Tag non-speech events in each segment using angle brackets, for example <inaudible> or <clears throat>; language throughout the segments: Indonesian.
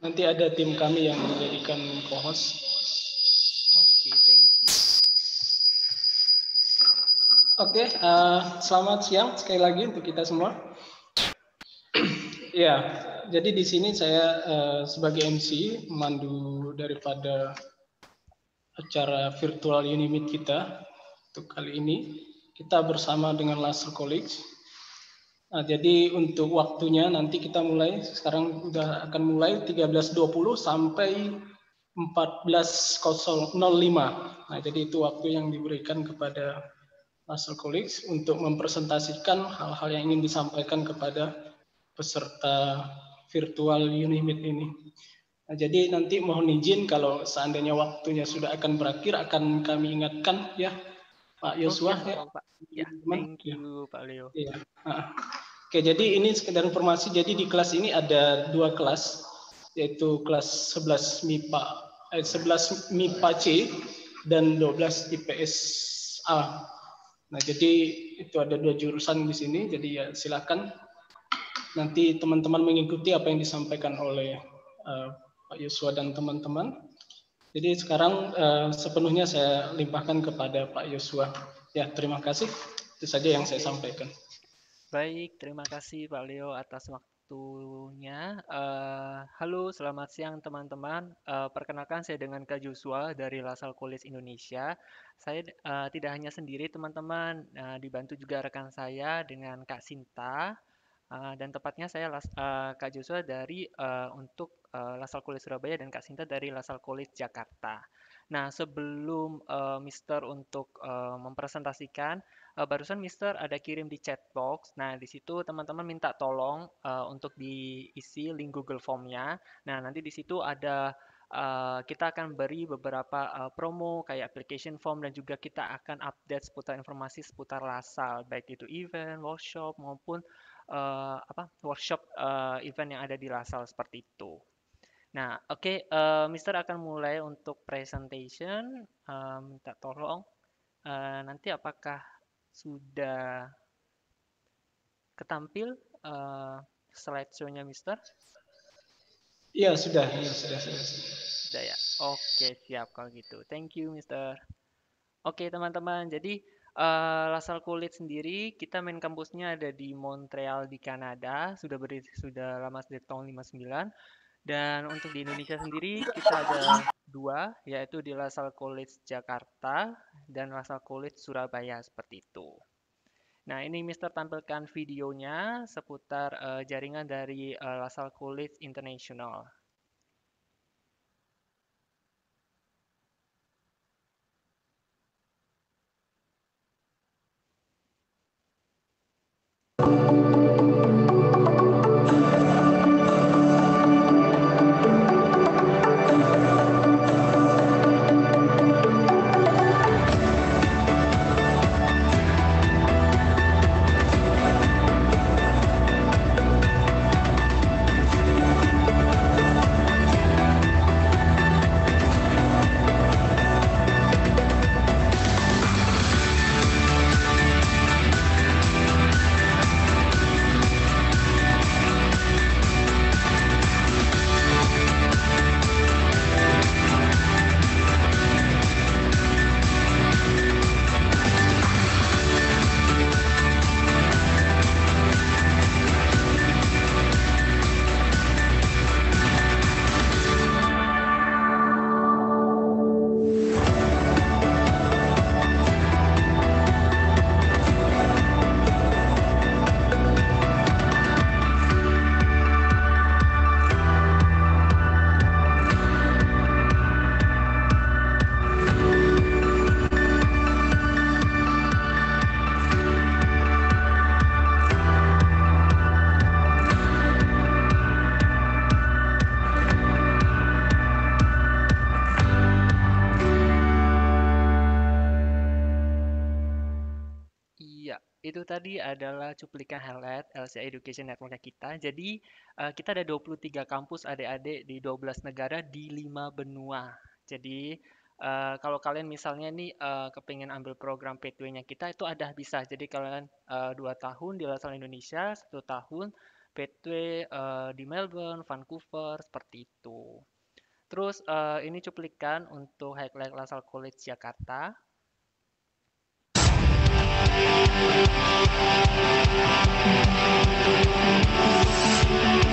Nanti ada tim kami yang menjadikan co Oke, okay, thank you. Oke, okay, uh, eh, selamat siang sekali lagi untuk kita semua. <clears throat> ya, yeah, jadi di sini saya uh, sebagai MC mandu daripada acara virtual Unimit kita untuk kali ini. Kita bersama dengan Laser College Nah, jadi untuk waktunya nanti kita mulai sekarang sudah akan mulai 13.20 sampai 14.05. Nah, jadi itu waktu yang diberikan kepada Master Colleagues untuk mempresentasikan hal-hal yang ingin disampaikan kepada peserta virtual Unimit ini. Nah, jadi nanti mohon izin kalau seandainya waktunya sudah akan berakhir akan kami ingatkan ya Pak oh, Yosua. Oh, ya, Pak. Ya, thank you Pak Leo. Ya. Oke, jadi ini sekedar informasi. Jadi di kelas ini ada dua kelas, yaitu kelas 11 MIPA, eh, 11 MIPA C dan 12 IPS A. Nah, jadi itu ada dua jurusan di sini. Jadi ya silakan nanti teman-teman mengikuti apa yang disampaikan oleh uh, Pak Yosua dan teman-teman. Jadi sekarang uh, sepenuhnya saya limpahkan kepada Pak Yosua. Ya, terima kasih. Itu saja yang saya sampaikan. Baik, terima kasih Pak Leo atas waktunya. Uh, halo, selamat siang teman-teman. Uh, perkenalkan saya dengan Kak Joshua dari Lasal College Indonesia. Saya uh, tidak hanya sendiri teman-teman, uh, dibantu juga rekan saya dengan Kak Sinta. Uh, dan tepatnya saya uh, Kak Joshua dari uh, untuk uh, eh, Lasal College Surabaya dan Kak Sinta dari Lasal College Jakarta. Nah, sebelum uh, Mister untuk uh, mempresentasikan, uh, barusan Mister ada kirim di chat box. Nah, di situ teman-teman minta tolong uh, untuk diisi link Google Form-nya. Nah, nanti di situ ada uh, kita akan beri beberapa uh, promo kayak application form dan juga kita akan update seputar informasi seputar Lasal baik itu event, workshop maupun uh, apa workshop uh, event yang ada di Lasal seperti itu. Nah, oke, uh, Mister akan mulai untuk presentation. Eh, minta tolong uh, nanti apakah sudah ketampil eh, slide show-nya Mister? Iya, sudah. Ya, sudah, sudah, sudah. Sudah ya. Oke, siap kalau gitu. Thank you, Mister. Oke, teman-teman. Jadi, uh, Lasal Kulit sendiri, kita main kampusnya ada di Montreal di Kanada, sudah beri, sudah lama sejak tahun 59 dan untuk di Indonesia sendiri kita ada dua, yaitu di Lasal College Jakarta dan Lasal College Surabaya seperti itu. Nah, ini Mister tampilkan videonya seputar uh, jaringan dari uh, Lasal College International. Itu tadi adalah cuplikan highlight LCI Education Network kita. Jadi, uh, kita ada 23 kampus adik-adik di 12 negara di 5 benua. Jadi, uh, kalau kalian misalnya nih, uh, eh, kepengen ambil program p nya kita itu ada bisa. Jadi kalian, uh, 2 tahun di Lasal Indonesia, 1 tahun P2, di Melbourne, Vancouver, seperti itu. Terus, uh, ini cuplikan untuk highlight Lasal College Jakarta. Thank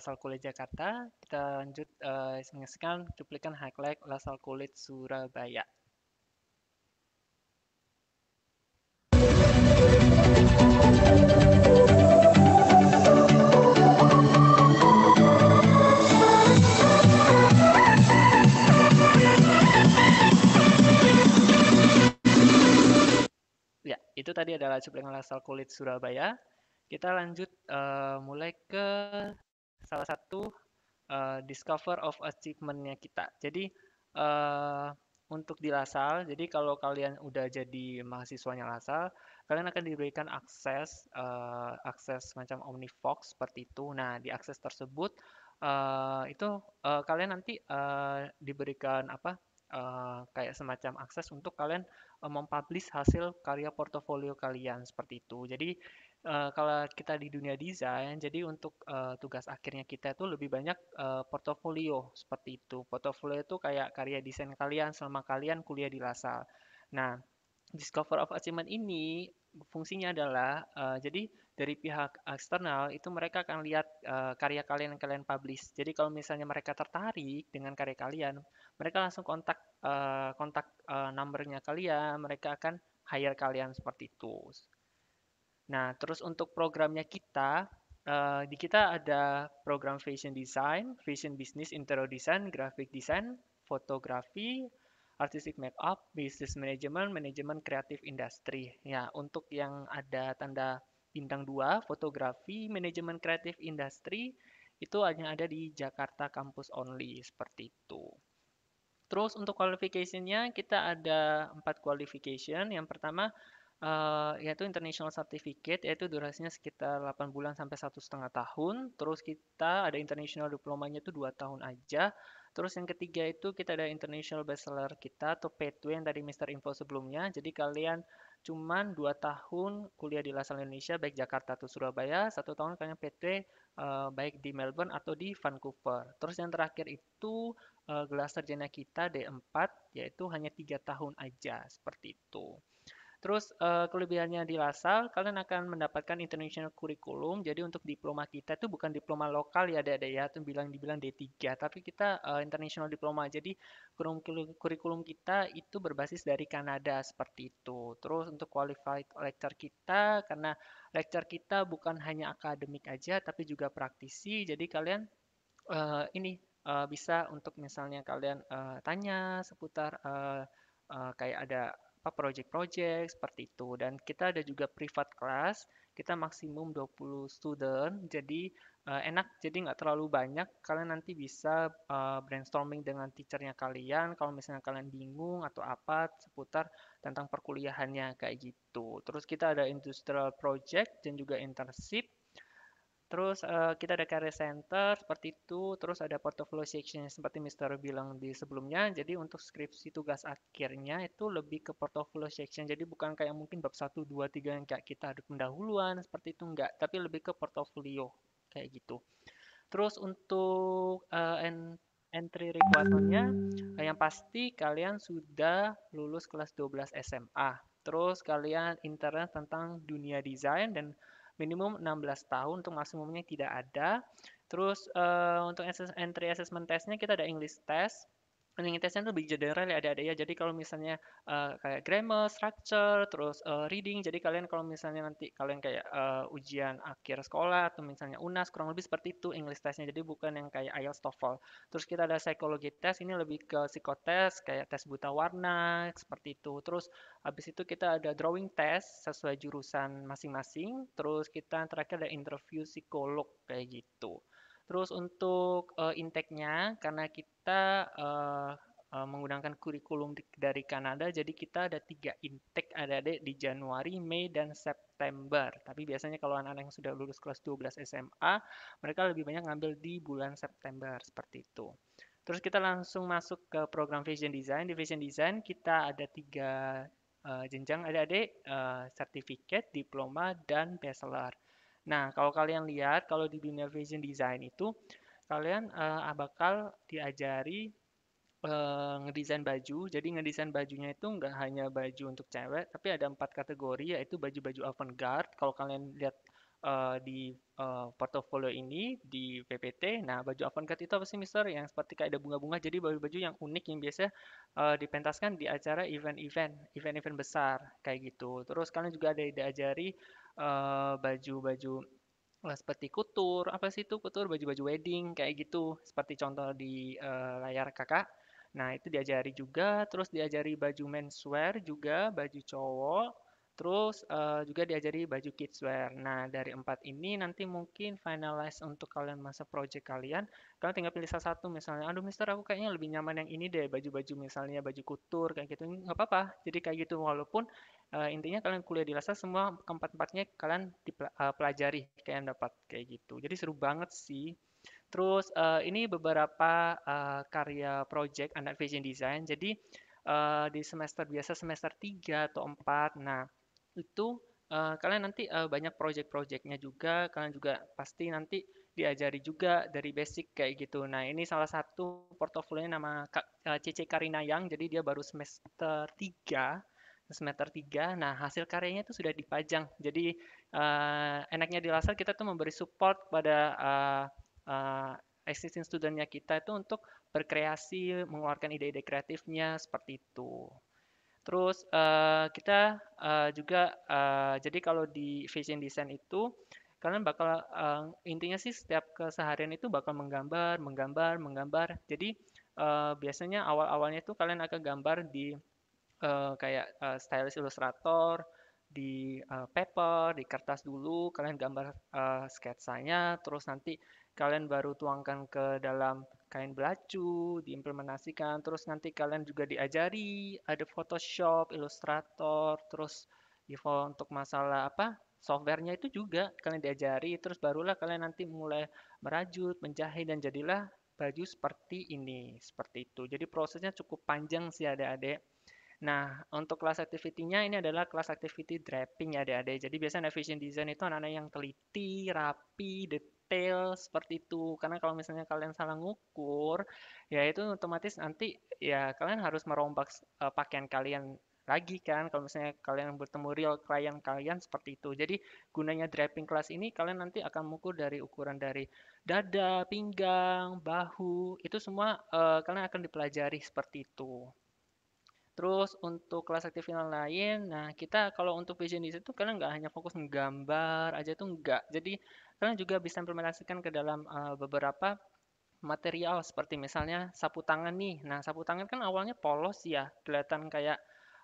Lasal kulit Jakarta. Kita lanjut uh, menyaksikan cuplikan highlight Lasal kulit Surabaya. Ya, itu tadi adalah cuplikan Lasal kulit Surabaya. Kita lanjut uh, mulai ke salah satu uh, discover of achievementnya kita. Jadi uh, untuk di Lasal, jadi kalau kalian udah jadi mahasiswanya Lasal, kalian akan diberikan akses uh, akses macam OmniFox seperti itu. Nah di akses tersebut uh, itu uh, kalian nanti uh, diberikan apa? Uh, kayak semacam akses untuk kalian uh, mempublish hasil karya portofolio kalian seperti itu. Jadi Eh, kalau kita di dunia desain, jadi untuk, uh, tugas akhirnya kita itu lebih banyak, uh, portofolio, seperti itu. Portofolio itu kayak karya desain kalian selama kalian kuliah di LASALLE. Nah, Discover of Achievement ini fungsinya adalah, uh, jadi dari pihak eksternal itu mereka akan lihat, uh, karya kalian yang kalian publish. Jadi kalau misalnya mereka tertarik dengan karya kalian, mereka langsung kontak, uh, kontak, uh, numbernya kalian, mereka akan hire kalian, seperti itu. Nah, terus untuk programnya kita, uh, di kita ada program fashion design, fashion business, interior design, graphic design, fotografi, artistic makeup, business management, manajemen kreatif industri. Ya, untuk yang ada tanda bintang dua fotografi, manajemen kreatif industri, itu hanya ada di Jakarta Campus Only, seperti itu. Terus untuk qualification-nya kita ada empat qualification. Yang pertama uh, yaitu international certificate, yaitu durasinya sekitar 8 bulan sampai satu setengah tahun. Terus kita ada international diplomanya itu dua tahun aja. Terus yang ketiga itu kita ada international bachelor kita atau P2 yang tadi Mister Info sebelumnya. Jadi kalian cuman 2 tahun kuliah di LaSalle Indonesia baik Jakarta atau Surabaya, satu tahun kalian P2 eh, baik di Melbourne atau di Vancouver. Terus yang terakhir itu uh, gelar sarjana kita D4 yaitu hanya tiga tahun aja seperti itu. Terus uh, kelebihannya di Lasal, kalian akan mendapatkan international curriculum. Jadi untuk diploma kita itu bukan diploma lokal ya ada-ada ya, tuh bilang dibilang D3, tapi kita uh, international diploma. Jadi kurikulum kita itu berbasis dari Kanada seperti itu. Terus untuk qualified lecture kita karena lecture kita bukan hanya akademik aja tapi juga praktisi. Jadi kalian uh, ini uh, bisa untuk misalnya kalian uh, tanya seputar uh, uh, kayak ada apa project-project seperti itu dan kita ada juga private class kita maksimum 20 student jadi uh, enak jadi nggak terlalu banyak kalian nanti bisa uh, brainstorming dengan teachernya kalian kalau misalnya kalian bingung atau apa seputar tentang perkuliahannya kayak gitu terus kita ada industrial project dan juga internship Terus uh, kita ada career center seperti itu, terus ada portfolio section seperti Mister bilang di sebelumnya. Jadi untuk skripsi tugas akhirnya itu lebih ke portfolio section. Jadi bukan kayak mungkin bab 1 2 3 yang kayak kita ada pendahuluan seperti itu enggak, tapi lebih ke portfolio kayak gitu. Terus untuk uh, entry requirement-nya eh, yang pasti kalian sudah lulus kelas 12 SMA. Terus kalian interest tentang dunia desain dan minimum 16 tahun untuk maksimumnya tidak ada terus uh, untuk entry assessment testnya kita ada English test Reading testnya itu lebih general ya ada-ada ya. Jadi kalau misalnya uh, kayak grammar, structure, terus uh, reading. Jadi kalian kalau misalnya nanti kalian kayak uh, ujian akhir sekolah atau misalnya UNAS kurang lebih seperti itu English testnya. Jadi bukan yang kayak IELTS, TOEFL. Terus kita ada psikologi test. Ini lebih ke psikotes kayak tes buta warna seperti itu. Terus habis itu kita ada drawing test sesuai jurusan masing-masing. Terus kita terakhir ada interview psikolog kayak gitu. Terus untuk uh, intake-nya, karena kita uh, uh, menggunakan kurikulum dari Kanada, jadi kita ada tiga intake ada adik di Januari, Mei, dan September. Tapi biasanya kalau anak-anak yang sudah lulus kelas 12 SMA, mereka lebih banyak ngambil di bulan September, seperti itu. Terus kita langsung masuk ke program Vision Design. Di Vision Design kita ada tiga uh, jenjang ada adik uh, certificate, diploma, dan bachelor. Nah, kalau kalian lihat, kalau di dunia fashion design itu, kalian uh, bakal diajari uh, ngedesain baju. Jadi ngedesain bajunya itu nggak hanya baju untuk cewek, tapi ada empat kategori, yaitu baju-baju avant-garde. Kalau kalian lihat uh, di uh, portofolio ini, di PPT, nah baju avant-garde itu apa sih, Mister? Yang seperti kayak ada bunga-bunga, jadi baju-baju yang unik yang biasa uh, dipentaskan di acara event-event, event-event besar, kayak gitu. Terus kalian juga ada diajari Eh, baju-baju uh, seperti kutur, apa sih itu kutur, baju-baju wedding kayak gitu, seperti contoh di uh, layar kakak. Nah, itu diajari juga, terus diajari baju menswear juga, baju cowok, terus uh, juga diajari baju kidswear. Nah, dari empat ini nanti mungkin finalize untuk kalian masa project kalian. Kalian tinggal pilih salah satu misalnya, aduh mister aku kayaknya lebih nyaman yang ini deh, baju-baju misalnya baju kutur kayak gitu, nggak apa-apa. Jadi kayak gitu walaupun uh, intinya kalian kuliah di Lasal semua keempat-empatnya kalian dipelajari eh, kayak yang dapat kayak gitu. Jadi seru banget sih. Terus uh, ini beberapa uh, karya project anak vision design. Jadi uh, di semester biasa semester 3 atau 4. Nah, itu uh, kalian nanti uh, banyak project-projectnya juga. Kalian juga pasti nanti diajari juga dari basic kayak gitu. Nah, ini salah satu portofolionya nama Kak, uh, Cece Karina Yang. Jadi dia baru semester 3 semester 3. Nah, hasil karyanya itu sudah dipajang. Jadi uh, enaknya di Lasal kita tuh memberi support pada uh, uh, eh, existing eh, studentnya kita itu untuk berkreasi, mengeluarkan ide-ide kreatifnya seperti itu. Terus uh, kita uh, juga uh, jadi kalau di fashion design itu kalian bakal uh, intinya sih setiap keseharian itu bakal menggambar, menggambar, menggambar. Jadi uh, biasanya awal-awalnya itu kalian akan gambar di Eh, kayak, uh, eh, stylus Illustrator, di, uh, paper, di kertas dulu kalian gambar, uh, sketsanya, terus nanti kalian baru tuangkan ke dalam kain belacu, diimplementasikan, terus nanti kalian juga diajari ada Photoshop, Illustrator, terus info untuk masalah apa, softwarenya itu juga kalian diajari, terus barulah kalian nanti mulai merajut, menjahit, dan jadilah baju seperti ini, seperti itu. Jadi prosesnya cukup panjang sih adik-adik. Nah, untuk kelas activity-nya ini adalah kelas activity draping ya adik-adik. Jadi biasanya vision design itu anak-anak yang teliti, rapi, detail, seperti itu. Karena kalau misalnya kalian salah ngukur, ya itu otomatis nanti ya kalian harus merombak uh, pakaian kalian lagi kan kalau misalnya kalian bertemu real klien kalian seperti itu. Jadi gunanya draping kelas ini kalian nanti akan mengukur dari ukuran dari dada, pinggang, bahu, itu semua uh, kalian akan dipelajari seperti itu. Terus untuk kelas aktif yang lain, nah kita kalau untuk vision di situ kalian nggak hanya fokus menggambar aja tuh nggak. Jadi kalian juga bisa implementasikan ke dalam uh, beberapa material seperti misalnya sapu tangan nih. Nah sapu tangan kan awalnya polos ya, kelihatan kayak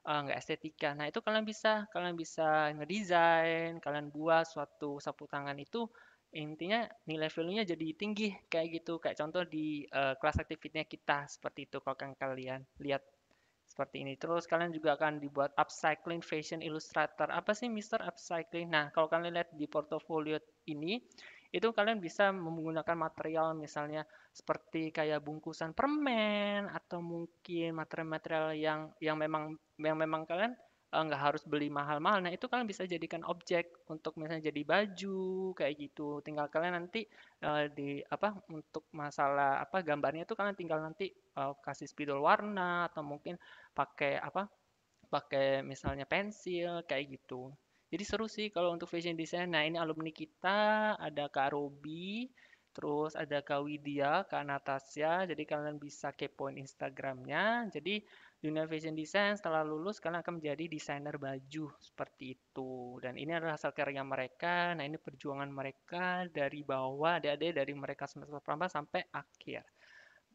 eh, nggak estetika. Nah itu kalian bisa kalian bisa ngedesain, kalian buat suatu sapu tangan itu intinya nilai value-nya jadi tinggi kayak gitu kayak contoh di uh, kelas aktivitasnya kita seperti itu kalau kalian lihat seperti ini. Terus kalian juga akan dibuat upcycling fashion illustrator. Apa sih Mister Upcycling? Nah, kalau kalian lihat di portofolio ini, itu kalian bisa menggunakan material misalnya seperti kayak bungkusan permen atau mungkin material-material yang yang memang yang memang kalian Eh, nggak harus beli mahal-mahal. Nah, itu kalian bisa jadikan objek untuk misalnya jadi baju kayak gitu. Tinggal kalian nanti uh, di apa untuk masalah apa gambarnya itu kalian tinggal nanti uh, kasih spidol warna atau mungkin pakai apa? pakai misalnya pensil kayak gitu. Jadi seru sih kalau untuk fashion design. Nah, ini alumni kita ada Kak Robi Terus ada Kak Widya, Kak Natasya. Jadi kalian bisa kepoin Instagramnya. Jadi dunia fashion design setelah lulus kalian akan menjadi desainer baju seperti itu. Dan ini adalah hasil karya mereka. Nah ini perjuangan mereka dari bawah, ada-ada dari mereka semester pertama sampai akhir.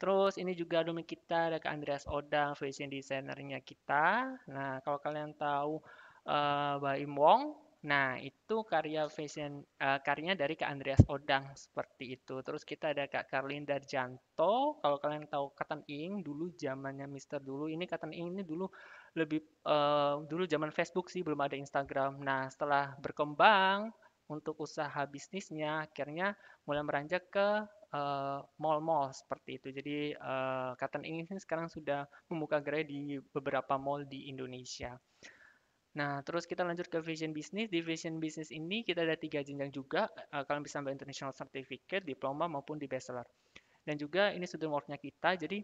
Terus ini juga domain kita ada Kak Andreas Odang, fashion designernya kita. Nah kalau kalian tahu uh, Baim Wong, Nah, itu karya fashion eee, eh, karyanya dari Kak Andreas Odang, seperti itu. Terus kita ada Kak Karlin Darjanto, kalau kalian tahu Katan Ing dulu zamannya Mister dulu, ini Katan Ing ini dulu lebih, eee, eh, dulu zaman Facebook sih, belum ada Instagram. Nah, setelah berkembang untuk usaha bisnisnya, akhirnya mulai meranjak ke, eee, eh, mall-mall seperti itu. Jadi, eee, Katan Ing ini sekarang sudah membuka gerai di beberapa mall di Indonesia. Nah, terus kita lanjut ke vision bisnis. Di vision bisnis ini kita ada tiga jenjang juga. Eh, kalian bisa ambil international certificate, diploma, maupun di bachelor. Dan juga ini student worknya kita. Jadi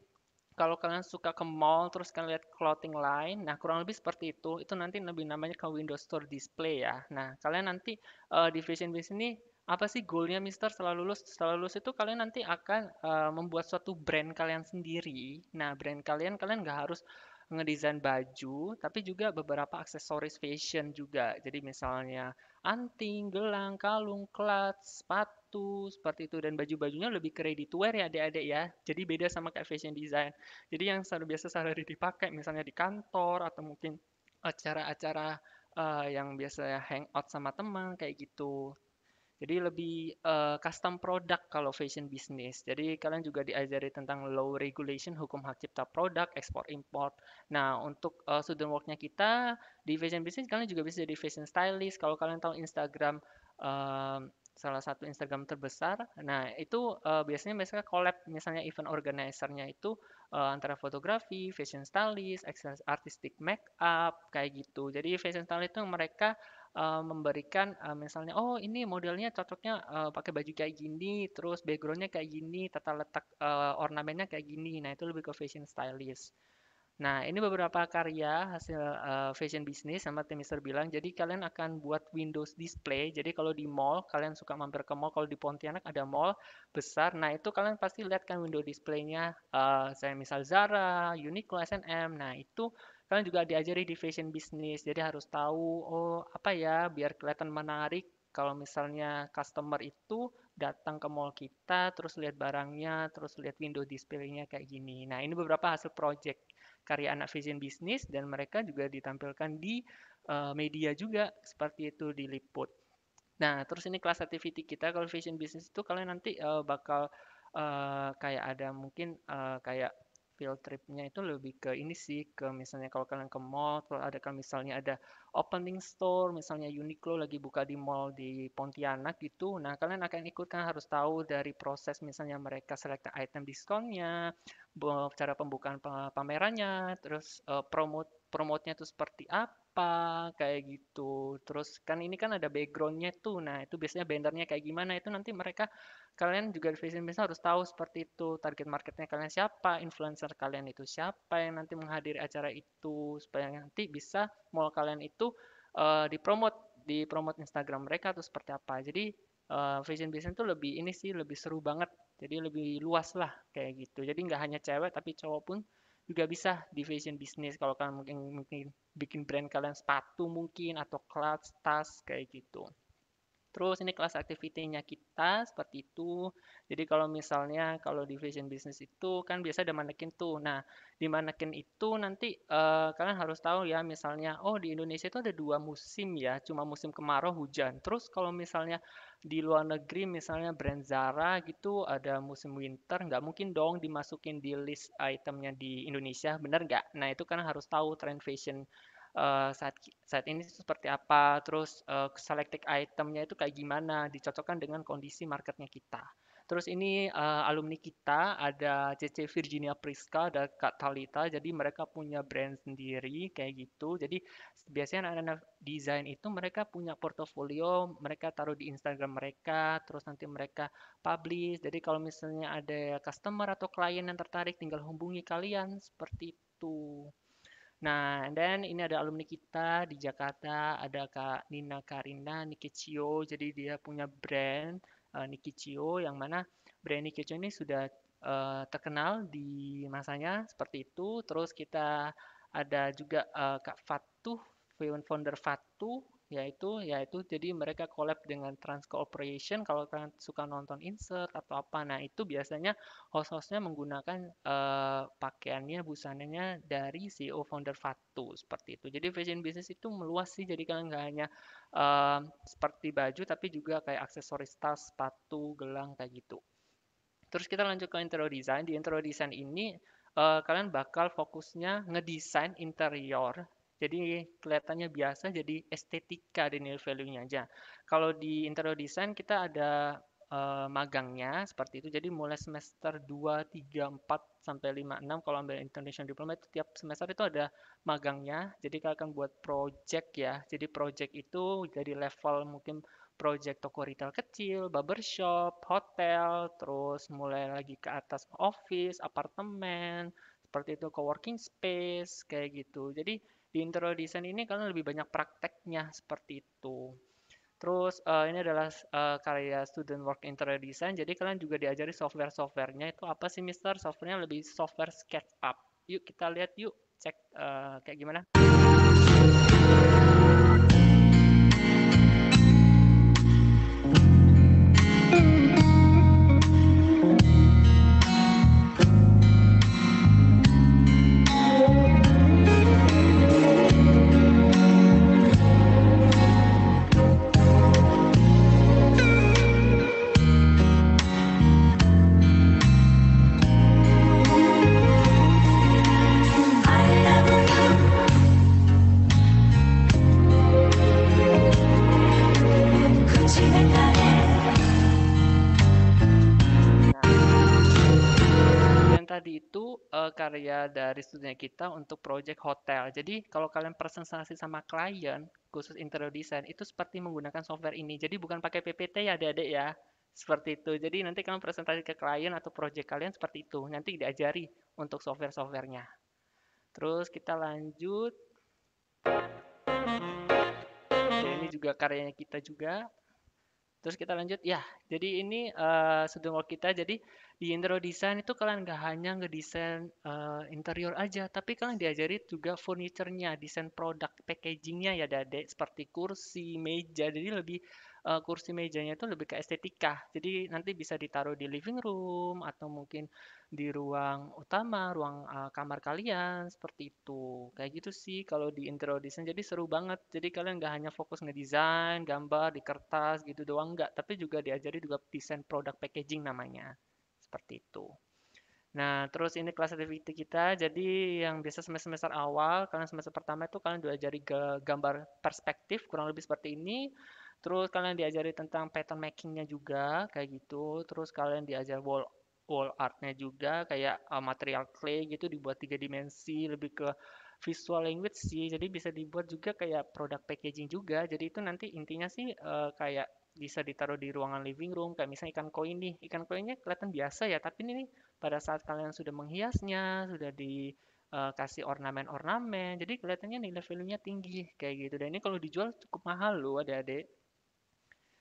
kalau kalian suka ke mall terus kalian lihat clothing line, nah kurang lebih seperti itu. Itu nanti lebih namanya ke Windows Store Display ya. Nah, kalian nanti uh, di vision bisnis ini apa sih goalnya Mister setelah lulus? Setelah lulus itu kalian nanti akan uh, membuat suatu brand kalian sendiri. Nah, brand kalian kalian nggak harus ngedesain baju, tapi juga beberapa aksesoris fashion juga. Jadi misalnya anting, gelang, kalung, clutch, sepatu, seperti itu. Dan baju-bajunya lebih ke ready to wear ya adik-adik ya. Jadi beda sama kayak fashion design. Jadi yang selalu biasa sehari dipakai misalnya di kantor atau mungkin acara-acara uh, yang biasa hangout sama teman kayak gitu. Jadi lebih uh, custom produk kalau fashion business. Jadi kalian juga diajari tentang low regulation, hukum hak cipta produk, ekspor import. Nah untuk uh, student worknya kita di fashion business kalian juga bisa jadi fashion stylist. Kalau kalian tahu Instagram uh, salah satu Instagram terbesar, nah itu uh, biasanya mereka collab misalnya event organizernya itu uh, antara fotografi, fashion stylist, excellence artistic make up kayak gitu. Jadi fashion stylist itu mereka uh, memberikan uh, misalnya oh ini modelnya cocoknya uh, pakai baju kayak gini, terus backgroundnya kayak gini, tata letak uh, ornamennya kayak gini. Nah itu lebih ke fashion stylist. Nah, ini beberapa karya hasil uh, fashion business sama tim Mister bilang. Jadi kalian akan buat Windows display. Jadi kalau di mall, kalian suka mampir ke mall. Kalau di Pontianak ada mall besar. Nah, itu kalian pasti lihat kan window display-nya Uh, saya misal Zara, Uniqlo, S&M. Nah, itu kalian juga diajari di fashion business. Jadi harus tahu, oh apa ya, biar kelihatan menarik. Kalau misalnya customer itu datang ke mall kita, terus lihat barangnya, terus lihat window display-nya kayak gini. Nah, ini beberapa hasil project karya anak Vision Bisnis dan mereka juga ditampilkan di uh, media juga seperti itu diliput. Nah, terus ini kelas activity kita kalau Vision Bisnis itu kalian nanti uh, bakal uh, kayak ada mungkin uh, kayak field tripnya itu lebih ke ini sih ke misalnya kalau kalian ke mall kalau ada kalau misalnya ada opening store misalnya Uniqlo lagi buka di mall di Pontianak gitu nah kalian akan ikut kan harus tahu dari proses misalnya mereka select item diskonnya cara pembukaan pamerannya terus uh, promote promotenya itu seperti apa apa kayak gitu. Terus kan ini kan ada backgroundnya tuh. Nah itu biasanya bandernya kayak gimana itu nanti mereka kalian juga fashion business harus tahu seperti itu target marketnya kalian siapa, influencer kalian itu siapa yang nanti menghadiri acara itu supaya nanti bisa mall kalian itu uh, eh, dipromot di promote Instagram mereka atau seperti apa. Jadi uh, fashion business tuh lebih ini sih lebih seru banget. Jadi lebih luas lah kayak gitu. Jadi nggak hanya cewek tapi cowok pun juga bisa di fashion bisnis kalau kalian mungkin, mungkin bikin brand kalian sepatu mungkin atau clutch tas kayak gitu terus ini kelas activity kita seperti itu jadi kalau misalnya kalau di fashion business itu kan biasa ada manekin tuh nah di manekin itu nanti uh, kalian harus tahu ya misalnya oh di Indonesia itu ada dua musim ya cuma musim kemarau hujan terus kalau misalnya di luar negeri misalnya brand Zara gitu ada musim winter nggak mungkin dong dimasukin di list itemnya di Indonesia bener nggak nah itu kan harus tahu trend fashion Eh, saat saat ini seperti apa, terus uh, selected itemnya itu kayak gimana, dicocokkan dengan kondisi marketnya kita. Terus ini uh, alumni kita ada CC Virginia Priska, ada Kak Talita, jadi mereka punya brand sendiri kayak gitu. Jadi biasanya anak-anak desain itu mereka punya portofolio, mereka taruh di Instagram mereka, terus nanti mereka publish. Jadi kalau misalnya ada customer atau klien yang tertarik, tinggal hubungi kalian seperti itu. Nah, dan ini ada alumni kita di Jakarta, ada Kak Nina Karina Nikicio, jadi dia punya brand uh, eh, Nikicio yang mana brand Nikicio ini sudah uh, terkenal di masanya seperti itu. Terus kita ada juga uh, Kak Fatuh, founder Fatuh yaitu yaitu jadi mereka collab dengan Trans Corporation kalau kalian suka nonton insert atau apa nah itu biasanya host-hostnya menggunakan uh, pakaiannya busananya dari CEO founder Fatu seperti itu jadi fashion business itu meluas sih jadi kalian nggak hanya uh, seperti baju tapi juga kayak aksesoris tas sepatu gelang kayak gitu terus kita lanjut ke interior design di interior design ini uh, kalian bakal fokusnya ngedesain interior jadi kelihatannya biasa jadi estetika dan nilai value-nya aja. Kalau di interior design kita ada uh, magangnya seperti itu. Jadi mulai semester 2, 3, 4 sampai 5, 6 kalau ambil international diploma itu tiap semester itu ada magangnya. Jadi kalian akan buat project ya. Jadi project itu jadi level mungkin project toko retail kecil, barbershop, hotel, terus mulai lagi ke atas office, apartemen, seperti itu co-working space kayak gitu. Jadi di interior design ini kalian lebih banyak prakteknya seperti itu. Terus uh, ini adalah uh, karya student work interior design. Jadi kalian juga diajari software-softwarenya itu apa sih, Mister? Softwarenya lebih software SketchUp. Yuk kita lihat yuk, cek uh, kayak gimana. karya dari studinya kita untuk project hotel. Jadi kalau kalian presentasi sama klien khusus interior design itu seperti menggunakan software ini. Jadi bukan pakai PPT ya adik-adik ya. Seperti itu. Jadi nanti kalian presentasi ke klien atau project kalian seperti itu. Nanti diajari untuk software-softwarenya. Terus kita lanjut. ini juga karyanya kita juga. Terus kita lanjut, ya. Jadi ini uh, eh, student work kita. Jadi di intro design itu kalian nggak hanya ngedesain uh, interior aja, tapi kalian diajari juga furniturnya, desain produk, packagingnya ya ada seperti kursi, meja. Jadi lebih uh, kursi mejanya itu lebih ke estetika. Jadi nanti bisa ditaruh di living room atau mungkin di ruang utama, ruang uh, kamar kalian seperti itu. Kayak gitu sih kalau di interior design. Jadi seru banget. Jadi kalian nggak hanya fokus ngedesain, gambar di kertas gitu doang nggak, tapi juga diajari juga desain produk packaging namanya. Seperti itu. Nah, terus ini kelas activity kita. Jadi yang biasa semester-semester awal, kalian semester pertama itu kalian diajari gambar perspektif kurang lebih seperti ini. Terus kalian diajari tentang pattern makingnya juga kayak gitu. Terus kalian diajar wall wall artnya juga kayak uh, material clay gitu dibuat tiga dimensi lebih ke visual language sih. Jadi bisa dibuat juga kayak produk packaging juga. Jadi itu nanti intinya sih uh, kayak bisa ditaruh di ruangan living room kayak misalnya ikan koi nih ikan koinnya kelihatan biasa ya tapi ini pada saat kalian sudah menghiasnya sudah dikasih eh, uh, ornamen-ornamen jadi kelihatannya nilai value-nya tinggi kayak gitu dan ini kalau dijual cukup mahal loh adik-adik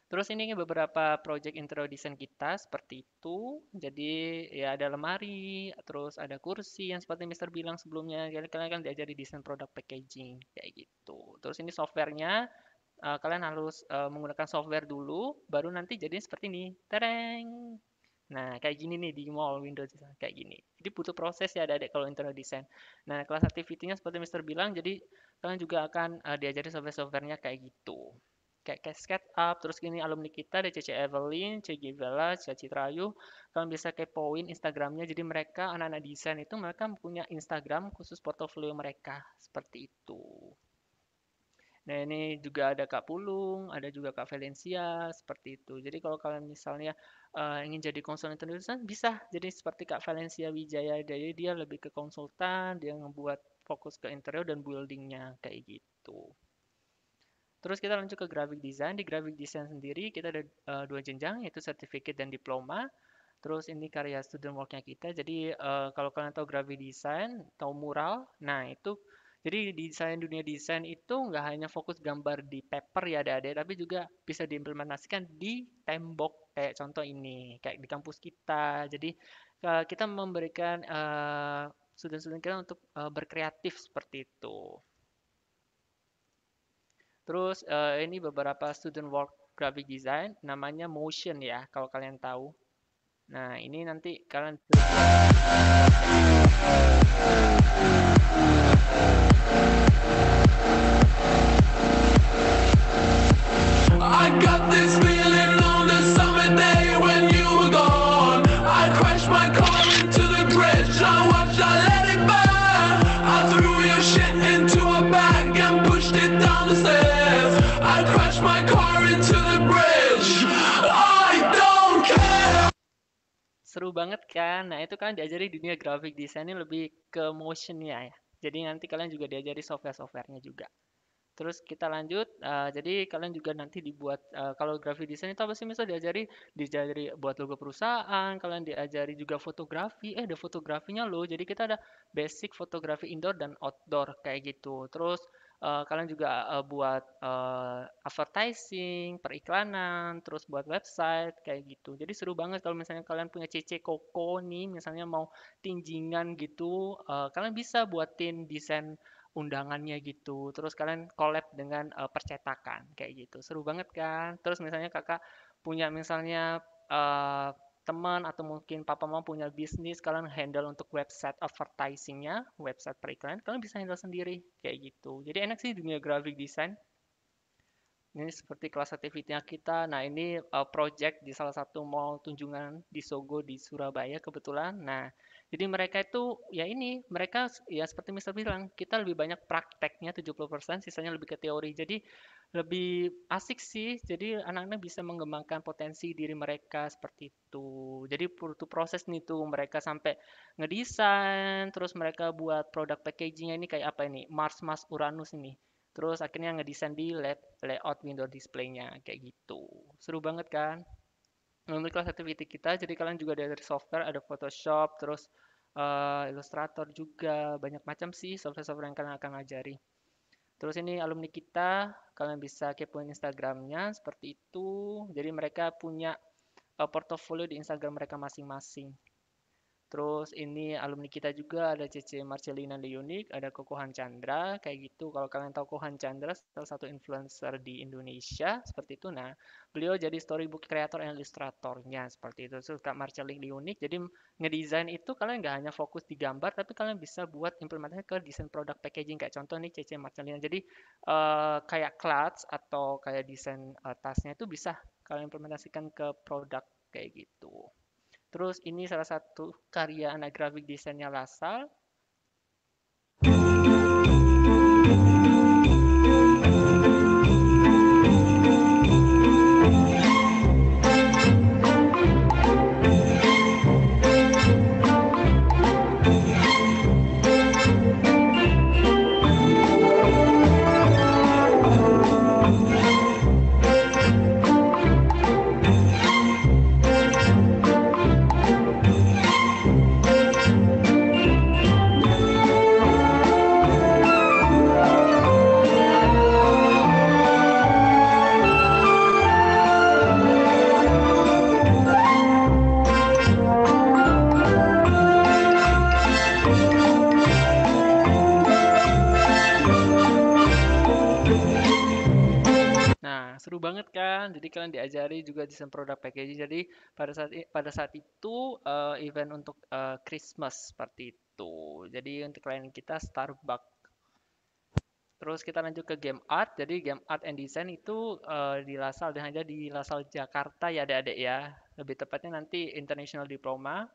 Terus ini beberapa project intro design kita seperti itu. Jadi ya ada lemari, terus ada kursi yang seperti Mister bilang sebelumnya. Jadi kalian akan diajari desain produk packaging kayak gitu. Terus ini softwarenya uh, kalian harus uh, menggunakan software dulu, baru nanti jadi seperti ini. Tereng. Nah, kayak gini nih di mall Windows kayak gini. Jadi butuh proses ya adik-adik kalau intro design. Nah, kelas activity-nya seperti Mister bilang, jadi kalian juga akan uh, diajari software-softwarenya kayak gitu kayak Cascade Up, terus gini alumni kita ada CC Evelyn, CG Bella, CC Citrayu. Kalian bisa kepoin Instagramnya. Jadi mereka anak-anak desain itu mereka punya Instagram khusus portofolio mereka seperti itu. Nah ini juga ada Kak Pulung, ada juga Kak Valencia, seperti itu. Jadi kalau kalian misalnya uh, ingin jadi konsultan tulisan, bisa. Jadi seperti Kak Valencia Wijaya, jadi dia lebih ke konsultan, dia ngebuat fokus ke interior dan buildingnya kayak gitu. Terus kita lanjut ke graphic design. Di graphic design sendiri kita ada uh, dua jenjang yaitu certificate dan diploma. Terus ini karya student worknya kita. Jadi uh, kalau kalian tahu graphic design, tahu mural, nah itu jadi desain dunia desain itu nggak hanya fokus gambar di paper ya ada-ada, tapi juga bisa diimplementasikan di tembok kayak contoh ini, kayak di kampus kita. Jadi eh, kita memberikan student-student kita untuk uh, berkreatif seperti itu. Terus uh, ini beberapa student work graphic design namanya motion ya kalau kalian tahu. Nah, ini nanti kalian I got this seru banget kan. Nah, itu kan diajari dunia graphic design ini lebih ke motionnya ya. Jadi nanti kalian juga diajari software-softwarenya juga. Terus kita lanjut, uh, jadi kalian juga nanti dibuat, uh, kalau graphic design itu apa sih misal diajari, diajari buat logo perusahaan, kalian diajari juga fotografi, eh ada fotografinya loh, jadi kita ada basic fotografi indoor dan outdoor kayak gitu. Terus uh, kalian juga uh, buat uh, advertising, periklanan, terus buat website kayak gitu. Jadi seru banget kalau misalnya kalian punya CC Koko nih, misalnya mau tinjingan gitu, uh, kalian bisa buatin desain undangannya gitu. Terus kalian collab dengan uh, percetakan kayak gitu. Seru banget kan? Terus misalnya kakak punya misalnya uh, teman atau mungkin papa mama punya bisnis kalian handle untuk website advertisingnya website periklanan kalian bisa handle sendiri kayak gitu jadi enak sih dunia graphic design ini seperti kelas aktivitasnya kita nah ini uh, project di salah satu mall tunjungan di Sogo di Surabaya kebetulan nah jadi mereka itu ya ini mereka ya seperti Mister bilang kita lebih banyak prakteknya 70% sisanya lebih ke teori jadi lebih asik sih. Jadi anak-anak bisa mengembangkan potensi diri mereka seperti itu. Jadi butuh proses nih tuh mereka sampai ngedesain, terus mereka buat produk packagingnya ini kayak apa ini? Mars Mars Uranus ini. Terus akhirnya ngedesain di LED, layout window displaynya kayak gitu. Seru banget kan? Menurut kelas activity kita, jadi kalian juga dari software ada Photoshop, terus uh, Illustrator juga, banyak macam sih software-software yang kalian akan ajari Terus ini alumni kita, kalian bisa kepoin Instagramnya seperti itu. Jadi mereka punya eh, portofolio di Instagram mereka masing-masing. Terus ini alumni kita juga ada CC Marcelina Unique, ada Kokohan Chandra, kayak gitu. Kalau kalian tahu Kokohan Chandra, salah satu influencer di Indonesia, seperti itu. Nah, beliau jadi storybook creator dan ilustratornya, seperti itu. Terus Kak Marcelina Unique, jadi ngedesain itu kalian nggak hanya fokus di gambar, tapi kalian bisa buat implementasi ke desain produk packaging. Kayak contoh nih CC Marcelina. Jadi uh, kayak clutch atau kayak desain uh, tasnya itu bisa kalian implementasikan ke produk kayak gitu. Terus ini salah satu karya anak grafik desainnya Lasal. seru banget kan jadi kalian diajari juga desain produk packaging jadi pada saat pada saat itu uh, event untuk uh, Christmas seperti itu jadi untuk klien kita Starbucks Terus kita lanjut ke game art. Jadi game art and design itu uh, di Lasal dan hanya di Lasal Jakarta ya adik-adik ya. Lebih tepatnya nanti International Diploma.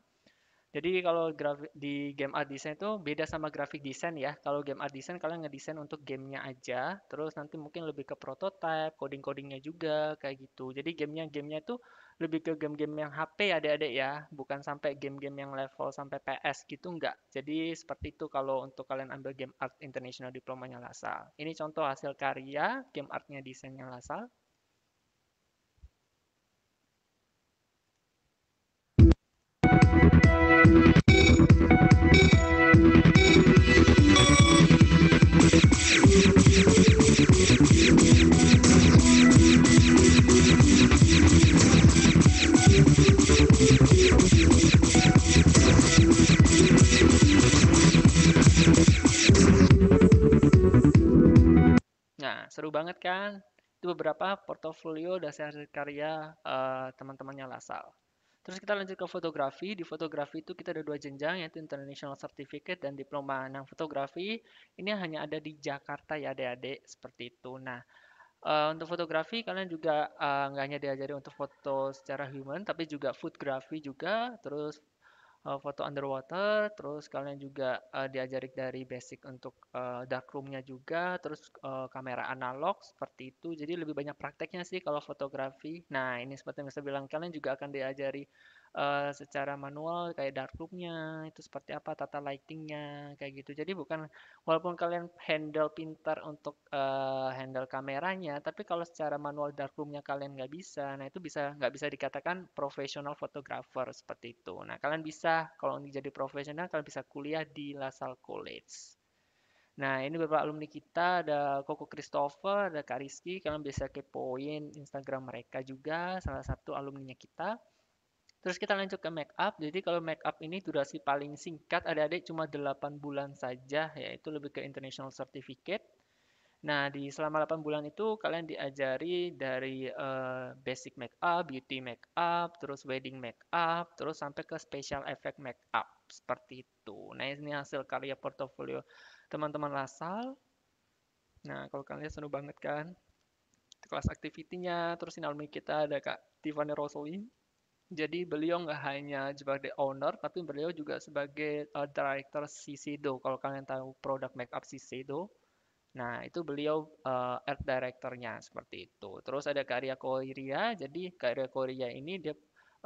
Jadi kalau di game art design itu beda sama grafik design ya. Kalau game art design kalian ngedesain untuk gamenya aja, terus nanti mungkin lebih ke prototype, coding-codingnya juga kayak gitu. Jadi gamenya gamenya itu lebih ke game-game yang HP adik-adik ya, bukan sampai game-game yang level sampai PS gitu enggak. Jadi seperti itu kalau untuk kalian ambil game art international diplomanya Lasal. Ini contoh hasil karya game artnya desainnya Lasal. Nah, seru banget kan? Itu beberapa portofolio dasar karya uh, teman-temannya Lasal. Terus kita lanjut ke fotografi. Di fotografi itu kita ada dua jenjang yaitu International Certificate dan Diploma. Nah, fotografi ini hanya ada di Jakarta ya adik-adik seperti itu. Nah, uh, untuk fotografi kalian juga eh, nggak uh, hanya diajari untuk foto secara human tapi juga foodgrafi juga, terus uh, foto underwater, terus kalian juga uh, eh, diajari dari basic untuk uh, darkroomnya juga, terus uh, kamera analog seperti itu. Jadi lebih banyak prakteknya sih kalau fotografi. Nah ini seperti yang saya bilang kalian juga akan diajari Eh, secara manual kayak darkroomnya itu seperti apa tata lightingnya kayak gitu jadi bukan walaupun kalian handle pintar untuk uh, handle kameranya tapi kalau secara manual darkroomnya kalian nggak bisa nah itu bisa nggak bisa dikatakan profesional photographer seperti itu nah kalian bisa kalau jadi profesional kalian bisa kuliah di LaSalle College Nah, ini beberapa alumni kita, ada Koko Christopher, ada Kak Rizky, kalian bisa kepoin Instagram mereka juga, salah satu alumni kita. Terus kita lanjut ke make up. Jadi kalau make up ini durasi paling singkat adik-adik cuma 8 bulan saja yaitu lebih ke international certificate. Nah, di selama 8 bulan itu kalian diajari dari uh, basic make up, beauty make up, terus wedding make up, terus sampai ke special effect make up seperti itu. Nah, ini hasil karya portofolio teman-teman Lasal. Nah, kalau kalian lihat seru banget kan? Kelas aktivitinya, terus ini alumni kita ada Kak Tiffany Roselin. Jadi beliau nggak hanya sebagai owner, tapi beliau juga sebagai uh, director Shiseido. Kalau kalian tahu produk makeup Shiseido, nah itu beliau uh, art directornya seperti itu. Terus ada karya Korea. Jadi karya Korea ini dia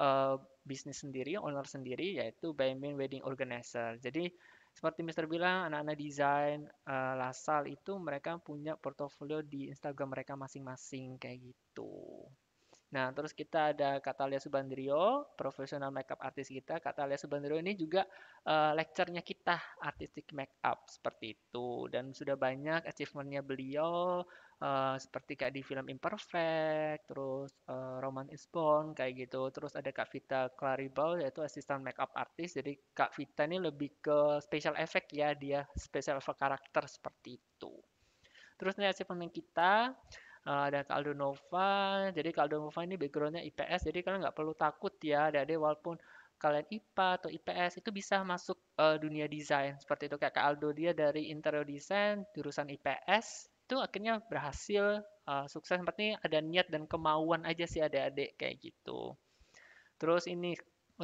uh, bisnis sendiri, owner sendiri, yaitu Baimin Wedding Organizer. Jadi seperti Mister bilang, anak-anak desain uh, Lasal itu mereka punya portofolio di Instagram mereka masing-masing kayak gitu. Nah, terus kita ada Katalia Subandrio, profesional makeup artis kita. Katalia Subandrio ini juga uh, lecturenya kita, artistic makeup seperti itu. Dan sudah banyak achievementnya beliau, uh, seperti kayak di film Imperfect, terus uh, Roman is Born, kayak gitu. Terus ada Kak Vita Claribel, yaitu asisten makeup artis. Jadi Kak Vita ini lebih ke special effect ya, dia special effect karakter seperti itu. Terus nih achievement kita, Eh, ada Kak Nova, Jadi Kak Nova ini backgroundnya IPS, jadi kalian nggak perlu takut ya ada-ada walaupun kalian IPA atau IPS itu bisa masuk, uh, dunia desain seperti itu. Kayak Kak Aldo dia dari interior desain jurusan IPS, itu akhirnya berhasil, uh, sukses, seperti ini ada niat dan kemauan aja sih ada adik kayak gitu. Terus ini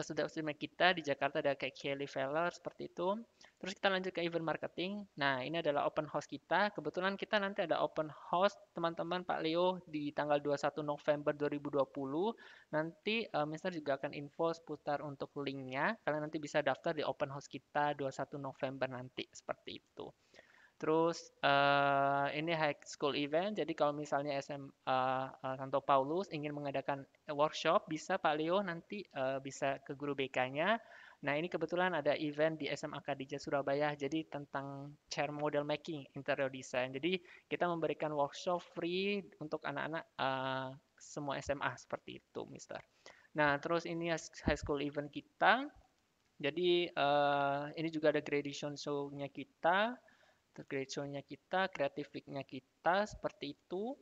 sudah kita di Jakarta ada kayak Kelly Feller seperti itu. Terus kita lanjut ke event marketing. Nah, ini adalah open house kita. Kebetulan kita nanti ada open house teman-teman Pak Leo di tanggal 21 November 2020. Nanti uh, Mister juga akan info seputar untuk linknya. Kalian nanti bisa daftar di open house kita 21 November nanti seperti itu. Terus uh, ini high school event, jadi kalau misalnya SM uh, eh, Santo Paulus ingin mengadakan workshop, bisa Pak Leo nanti uh, bisa ke guru BK-nya. Nah ini kebetulan ada event di SMA Kadija Surabaya, jadi tentang chair model making, interior design. Jadi kita memberikan workshop free untuk anak-anak uh, semua SMA seperti itu, Mister. Nah terus ini high school event kita, jadi uh, ini juga ada graduation show-nya kita grade kita, creative week kita seperti itu.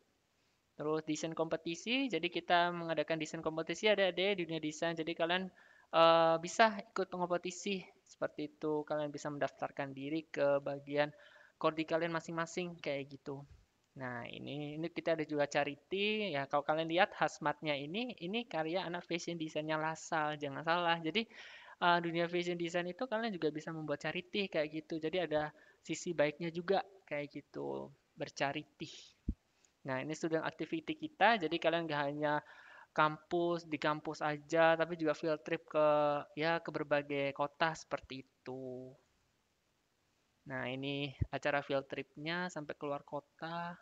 Terus desain kompetisi, jadi kita mengadakan desain kompetisi ada ada di dunia desain. Jadi kalian uh, bisa ikut kompetisi seperti itu. Kalian bisa mendaftarkan diri ke bagian kordi kalian masing-masing kayak gitu. Nah, ini ini kita ada juga charity ya. Kalau kalian lihat hasmatnya ini ini karya anak fashion desainnya Lasal, jangan salah. Jadi uh, dunia fashion design itu kalian juga bisa membuat charity kayak gitu. Jadi ada sisi baiknya juga kayak gitu bercariti. Nah ini student activity kita jadi kalian gak hanya kampus di kampus aja tapi juga field trip ke ya ke berbagai kota seperti itu. Nah ini acara field tripnya sampai keluar kota.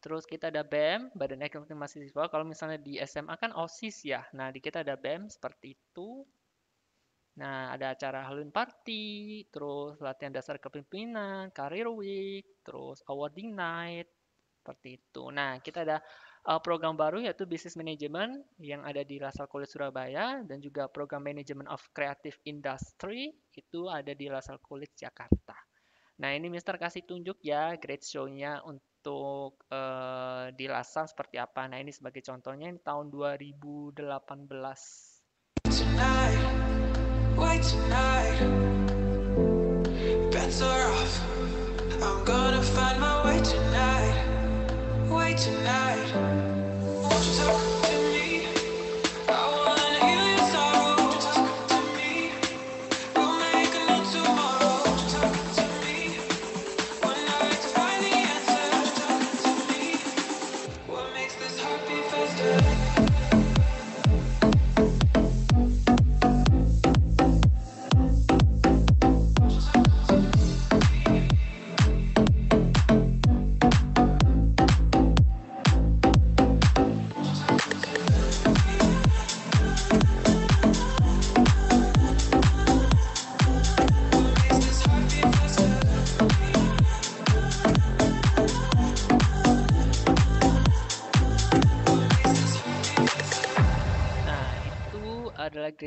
Terus kita ada BEM, Badan Ekonomi Mahasiswa. Kalau misalnya di SMA kan OSIS ya. Nah, di kita ada BEM seperti itu. Nah, ada acara Halloween party, terus latihan dasar kepimpinan, career week, terus awarding night, seperti itu. Nah, kita ada uh, program baru yaitu Business Management yang ada di Lasal College Surabaya dan juga program Management of Creative Industry itu ada di Lasal College Jakarta. Nah, ini Mister kasih tunjuk ya great show-nya untuk uh, di Lasal seperti apa. Nah, ini sebagai contohnya ini tahun 2018. Tonight. way tonight. off. I'm gonna find my way tonight. tonight.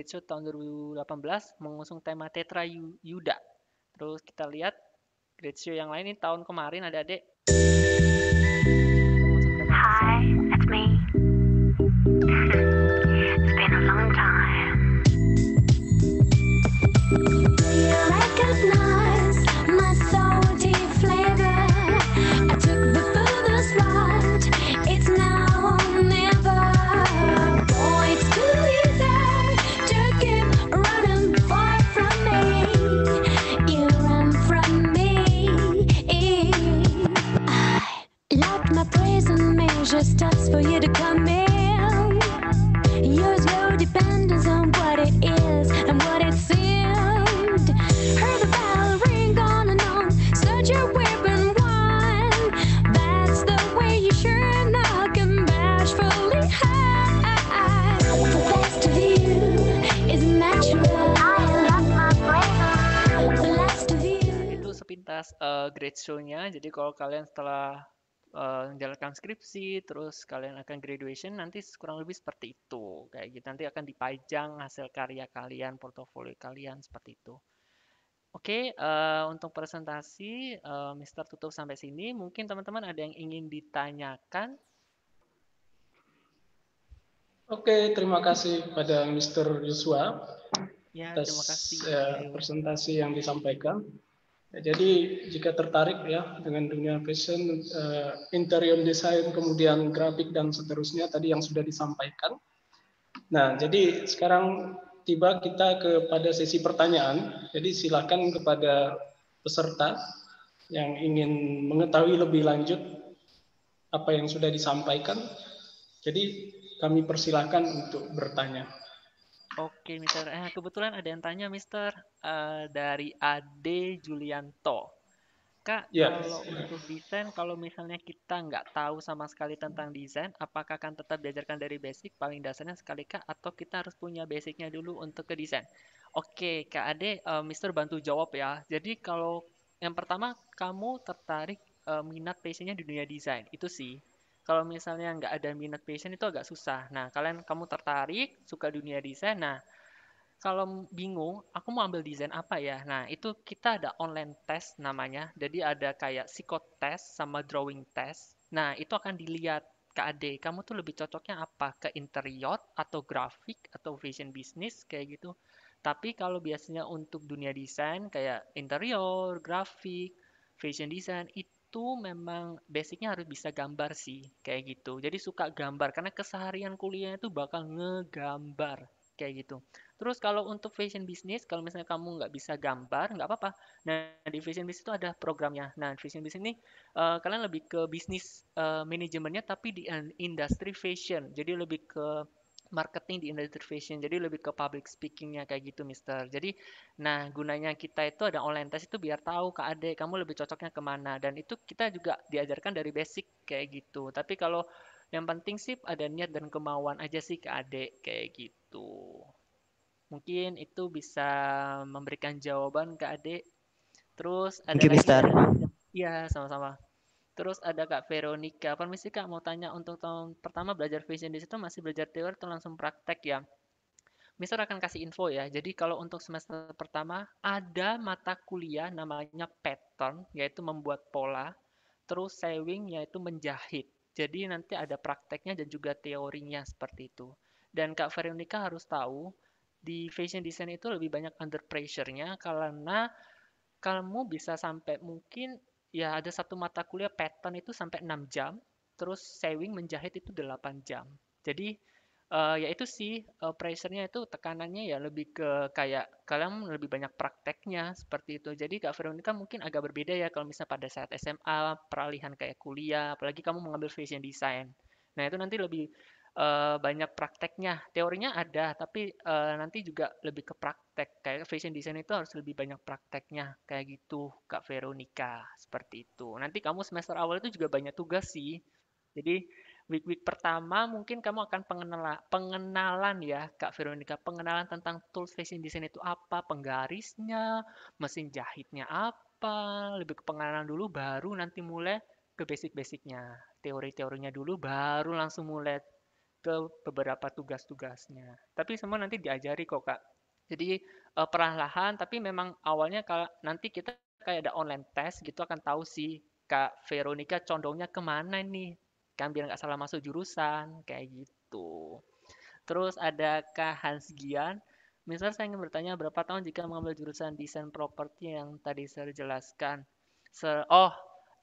Getsu tahun 2018 mengusung tema Tetra Yuda. Terus kita lihat Getsu yang lain ini tahun kemarin ada Adek. Hi, it's me. <laughs> itu sepintas uh, eh, great show-nya. Jadi kalau kalian setelah uh, menjalankan skripsi, terus kalian akan graduation nanti kurang lebih seperti itu. Kayak gitu nanti akan dipajang hasil karya kalian, portofolio kalian seperti itu. Oke, okay, uh, eh, untuk presentasi uh, Mister tutup sampai sini. Mungkin teman-teman ada yang ingin ditanyakan. Oke, okay, terima kasih pada Mister Yuswa. Ya, atas, terima kasih. Uh, presentasi yang disampaikan. Ya, jadi jika tertarik ya dengan dunia fashion, uh, interior design, kemudian grafik dan seterusnya tadi yang sudah disampaikan. Nah, jadi sekarang tiba kita kepada sesi pertanyaan. Jadi silakan kepada peserta yang ingin mengetahui lebih lanjut apa yang sudah disampaikan. Jadi kami persilakan untuk bertanya. Oke, Mister. Eh, kebetulan ada yang tanya, Mister, uh, dari Ade Julianto. Kak, yes. Ya. kalau untuk desain, kalau misalnya kita nggak tahu sama sekali tentang desain, apakah akan tetap diajarkan dari basic, paling dasarnya sekali kak, atau kita harus punya basicnya dulu untuk ke desain? Oke, Kak Ade, uh, Mister bantu jawab ya. Jadi kalau yang pertama, kamu tertarik uh, minat passionnya di dunia desain, itu sih kalau misalnya nggak ada minat passion itu agak susah. Nah, kalian kamu tertarik, suka dunia desain. Nah, kalau bingung, aku mau ambil desain apa ya? Nah, itu kita ada online test namanya. Jadi ada kayak psikotest sama drawing test. Nah, itu akan dilihat ke Ade, kamu tuh lebih cocoknya apa? Ke interior atau grafik atau fashion business kayak gitu. Tapi kalau biasanya untuk dunia desain kayak interior, grafik, fashion design itu itu memang basicnya harus bisa gambar sih kayak gitu jadi suka gambar karena keseharian kuliah itu bakal ngegambar kayak gitu terus kalau untuk fashion business kalau misalnya kamu nggak bisa gambar nggak apa-apa nah di fashion business itu ada programnya nah fashion business ini uh, kalian lebih ke bisnis uh, manajemennya tapi di eh, industri fashion jadi lebih ke marketing di industri fashion jadi lebih ke public speakingnya kayak gitu mister jadi nah gunanya kita itu ada online test itu biar tahu ke adek kamu lebih cocoknya kemana dan itu kita juga diajarkan dari basic kayak gitu tapi kalau yang penting sih ada niat dan kemauan aja sih ke adek kayak gitu mungkin itu bisa memberikan jawaban ke adek terus ada Thank lagi mister. iya sama-sama Terus ada Kak Veronica. Permisi Kak, mau tanya untuk tahun pertama belajar vision di situ masih belajar teori atau langsung praktek ya? Mister akan kasih info ya. Jadi kalau untuk semester pertama ada mata kuliah namanya pattern, yaitu membuat pola. Terus sewing yaitu menjahit. Jadi nanti ada prakteknya dan juga teorinya seperti itu. Dan Kak Veronica harus tahu di fashion design itu lebih banyak under pressure-nya karena kamu bisa sampai mungkin ya ada satu mata kuliah pattern itu sampai 6 jam, terus sewing menjahit itu 8 jam. Jadi uh, ya itu sih uh, pressure-nya itu tekanannya ya lebih ke kayak kalian lebih banyak prakteknya seperti itu. Jadi Kak Veronica mungkin agak berbeda ya kalau misalnya pada saat SMA peralihan kayak kuliah, apalagi kamu mengambil fashion design. Nah, itu nanti lebih uh, banyak prakteknya. Teorinya ada, tapi, uh, nanti juga lebih ke praktek. Kayak fashion design itu harus lebih banyak prakteknya, kayak gitu, Kak Veronica, seperti itu. Nanti kamu semester awal itu juga banyak tugas sih. Jadi week-week pertama mungkin kamu akan pengenala pengenalan ya, Kak Veronica, pengenalan tentang tools fashion design itu apa, penggarisnya, mesin jahitnya apa, lebih ke pengenalan dulu baru nanti mulai ke basic-basicnya. Teori-teorinya dulu baru langsung mulai ke beberapa tugas-tugasnya. Tapi semua nanti diajari kok kak. Jadi uh, eh, perlahan, tapi memang awalnya kalau nanti kita kayak ada online test gitu akan tahu sih kak Veronica condongnya kemana nih, kan biar nggak salah masuk jurusan kayak gitu. Terus ada kak Hans Gian. Misal saya ingin bertanya berapa tahun jika mengambil jurusan desain properti yang tadi saya jelaskan. Se oh,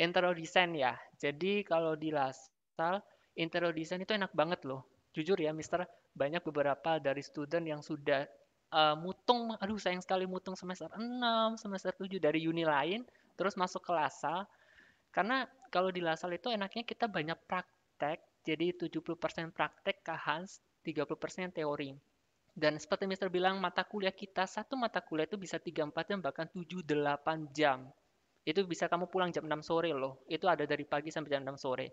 interior design ya. Jadi kalau di Lasal interior design itu enak banget loh. Jujur ya, Mister, banyak beberapa dari student yang sudah uh, mutung, aduh sayang sekali mutung semester 6, semester 7 dari uni lain, terus masuk ke Lasal. Karena kalau di Lasal itu enaknya kita banyak praktek, jadi 70% praktek ke Hans, 30% teori. Dan seperti Mister bilang, mata kuliah kita, satu mata kuliah itu bisa 3-4 jam, bahkan 7-8 jam. Itu bisa kamu pulang jam 6 sore loh. Itu ada dari pagi sampai jam 6 sore.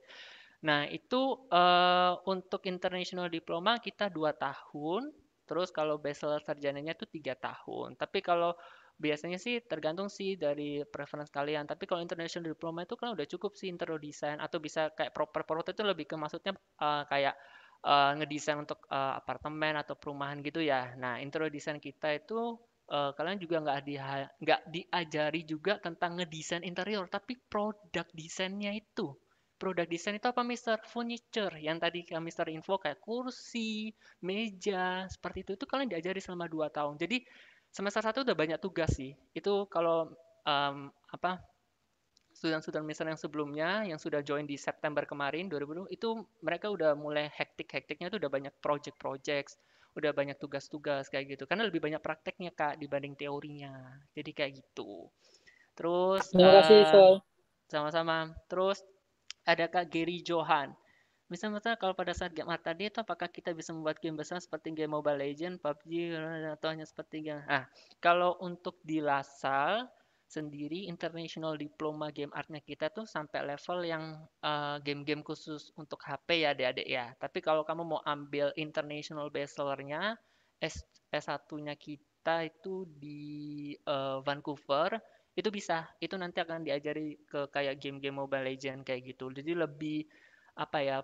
Nah, itu uh, untuk international diploma kita dua tahun, terus kalau bachelor sarjananya itu tiga tahun. Tapi kalau biasanya sih tergantung sih dari preference kalian. Tapi kalau international diploma itu kan udah cukup sih intro design atau bisa kayak proper product itu lebih ke maksudnya uh, kayak uh, ngedesain untuk uh, apartemen atau perumahan gitu ya. Nah, intro design kita itu uh, kalian juga nggak di nggak diajari juga tentang ngedesain interior, tapi produk desainnya itu produk desain itu apa Mister? Furniture yang tadi Mister info kayak kursi, meja, seperti itu itu kalian diajari selama 2 tahun. Jadi semester 1 udah banyak tugas sih. Itu kalau um, apa student-student Mister yang sebelumnya yang sudah join di September kemarin 2020 itu mereka udah mulai hektik-hektiknya itu udah banyak project-project, udah banyak tugas-tugas kayak gitu. Karena lebih banyak prakteknya Kak dibanding teorinya. Jadi kayak gitu. Terus Terima kasih, uh, Sama-sama. Terus Adakah Gary Johan. Misalnya kalau pada saat game art tadi itu apakah kita bisa membuat game besar seperti game Mobile Legend, PUBG, atau hanya seperti game... Ah, kalau untuk di Lasal sendiri, International Diploma Game Artnya kita tuh sampai level yang eh, game-game uh, khusus untuk HP ya adik-adik ya. Tapi kalau kamu mau ambil International Bestsellernya, S S1-nya kita itu di uh, Vancouver, itu bisa itu nanti akan diajari ke kayak game-game Mobile Legend kayak gitu jadi lebih apa ya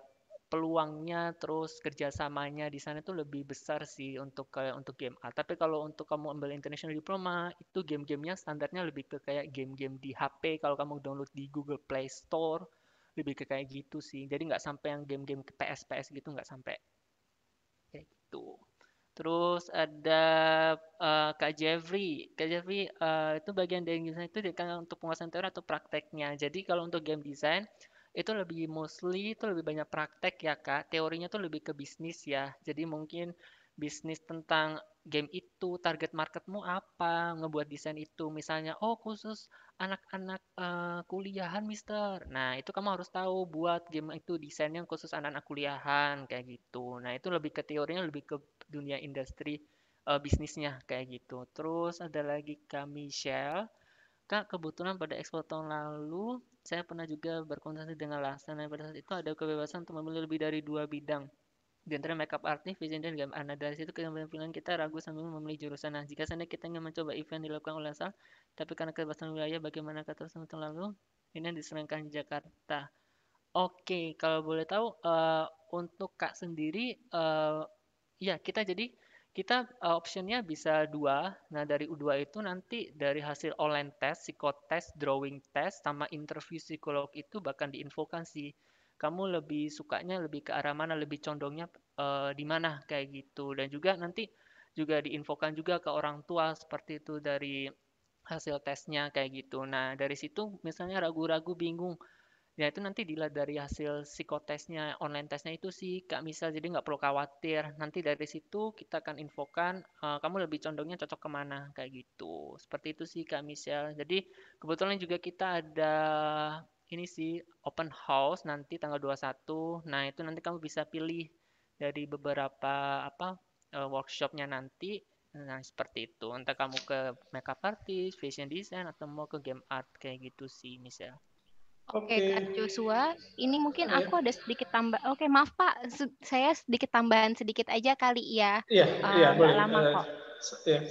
peluangnya terus kerjasamanya di sana itu lebih besar sih untuk kayak untuk game A tapi kalau untuk kamu ambil international diploma itu game-gamenya standarnya lebih ke kayak game-game di HP kalau kamu download di Google Play Store lebih ke kayak gitu sih jadi nggak sampai yang game-game PS PS gitu nggak sampai kayak gitu Terus ada uh, Kak Jeffrey. Kak Jeffrey uh, itu bagian dari game design itu kan untuk penguasaan teori atau prakteknya. Jadi kalau untuk game design itu lebih mostly itu lebih banyak praktek ya Kak. Teorinya tuh lebih ke bisnis ya. Jadi mungkin bisnis tentang game itu, target marketmu apa, ngebuat desain itu. Misalnya, oh khusus anak-anak uh, kuliahan mister. Nah itu kamu harus tahu buat game itu desainnya khusus anak-anak kuliahan kayak gitu. Nah itu lebih ke teorinya lebih ke dunia industri uh, bisnisnya kayak gitu. Terus ada lagi Kak Michelle. Kak, kebetulan pada ekspor tahun lalu saya pernah juga berkonsultasi dengan Lasan dan pada saat itu ada kebebasan untuk memilih lebih dari dua bidang. Di antara makeup artist, fashion dan gambar. Nah, dari situ kemungkinan kita ragu sambil memilih jurusan. Nah, jika sana kita ingin mencoba event dilakukan oleh Lasan, tapi karena kebebasan wilayah bagaimana kata tahun lalu, ini diserahkan di Jakarta. Oke, kalau boleh tahu uh, untuk Kak sendiri uh, Iya, kita jadi kita uh, optionnya bisa dua. Nah dari U2 itu nanti dari hasil online test, psikotest, drawing test, sama interview psikolog itu bahkan diinfokan sih kamu lebih sukanya lebih ke arah mana, lebih condongnya uh, di mana kayak gitu. Dan juga nanti juga diinfokan juga ke orang tua seperti itu dari hasil tesnya kayak gitu. Nah dari situ misalnya ragu-ragu, bingung Ya itu nanti dilihat dari hasil psikotesnya, online tesnya itu sih Kak misal jadi nggak perlu khawatir. Nanti dari situ kita akan infokan uh, kamu lebih condongnya cocok kemana, kayak gitu. Seperti itu sih Kak misal Jadi kebetulan juga kita ada ini sih open house nanti tanggal 21. Nah, itu nanti kamu bisa pilih dari beberapa apa uh, workshopnya nanti. Nah, seperti itu. Entah kamu ke makeup artist, fashion design atau mau ke game art kayak gitu sih, misal. Oke, okay, Kak Joshua, ini mungkin okay. Iya. aku ada sedikit tambah. Oke, okay, maaf Pak, saya sedikit tambahan sedikit aja kali ya. Iya, yeah, uh, yeah, boleh. Lama eh, kok. yeah.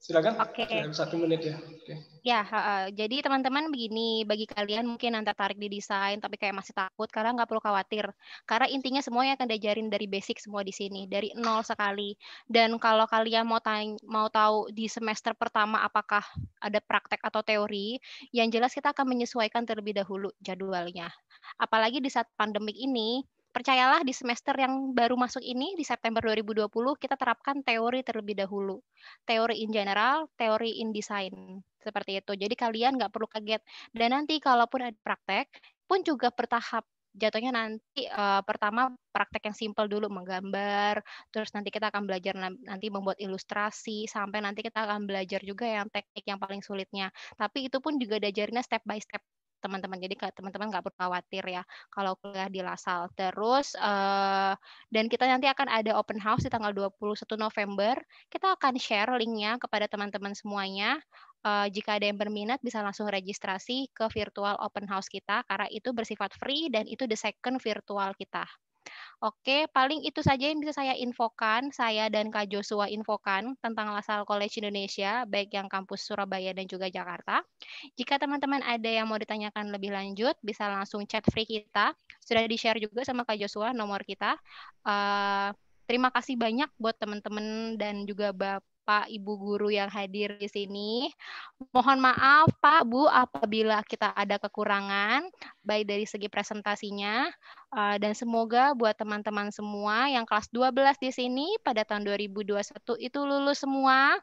Silakan. Oke. Okay. Satu menit ya. Okay. Ya, uh, jadi teman-teman begini, bagi kalian mungkin yang tertarik di desain tapi kayak masih takut, karena nggak perlu khawatir. Karena intinya semuanya akan diajarin dari basic semua di sini, dari nol sekali. Dan kalau kalian mau tanya, mau tahu di semester pertama apakah ada praktek atau teori, yang jelas kita akan menyesuaikan terlebih dahulu jadwalnya. Apalagi di saat pandemik ini, percayalah di semester yang baru masuk ini di September 2020 kita terapkan teori terlebih dahulu. Teori in general, teori in design. Seperti itu. Jadi kalian nggak perlu kaget. Dan nanti kalaupun ada praktek pun juga bertahap jatuhnya nanti uh, pertama praktek yang simple dulu menggambar, terus nanti kita akan belajar nanti membuat ilustrasi, sampai nanti kita akan belajar juga yang teknik yang paling sulitnya. Tapi itu pun juga diajarinnya step by step teman-teman. Jadi teman-teman nggak perlu khawatir ya kalau kuliah di Lasal. Terus uh, dan kita nanti akan ada open house di tanggal 21 November. Kita akan share linknya kepada teman-teman semuanya. Uh, jika ada yang berminat bisa langsung registrasi ke virtual open house kita karena itu bersifat free dan itu the second virtual kita. Oke, paling itu saja yang bisa saya infokan, saya dan Kak Joshua infokan tentang Lasal College Indonesia, baik yang kampus Surabaya dan juga Jakarta. Jika teman-teman ada yang mau ditanyakan lebih lanjut, bisa langsung chat free kita. Sudah di-share juga sama Kak Joshua nomor kita. Uh, terima kasih banyak buat teman-teman dan juga Bapak Bapak Ibu guru yang hadir di sini. Mohon maaf Pak Bu apabila kita ada kekurangan baik dari segi presentasinya eh, dan semoga buat teman-teman semua yang kelas 12 di sini pada tahun 2021 itu lulus semua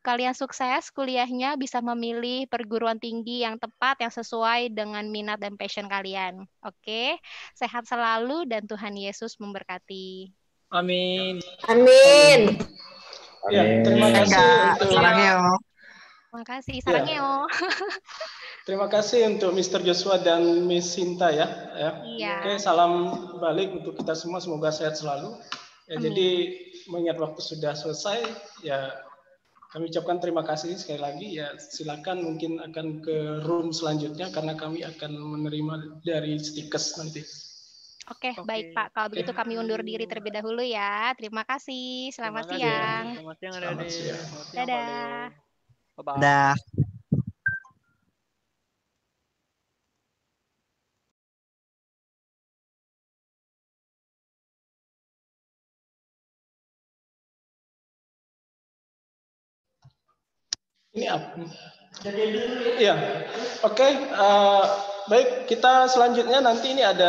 kalian sukses kuliahnya bisa memilih perguruan tinggi yang tepat yang sesuai dengan minat dan passion kalian. Oke, sehat selalu dan Tuhan Yesus memberkati. Amin. Amin. Amin. Ya, iya, ya. <laughs> terima kasih untuk Terima kasih Sarangeo. Ya. Terima kasih untuk Mr. Joshua dan Miss Sinta ya. ya. ya. Oke, salam balik untuk kita semua semoga sehat selalu. Ya, jadi mengingat waktu sudah selesai ya kami ucapkan terima kasih sekali lagi ya silakan mungkin akan ke room selanjutnya karena kami akan menerima dari stikers nanti. Oke, okay. baik Pak. Kalau begitu kami undur diri terlebih dahulu ya. Terima kasih. Selamat Terima siang. Selamat siang, Selamat siang. Selamat siang Dadah. Bye -bye. Dadah. Iya. Oke, okay, uh, eh, baik kita selanjutnya nanti ini ada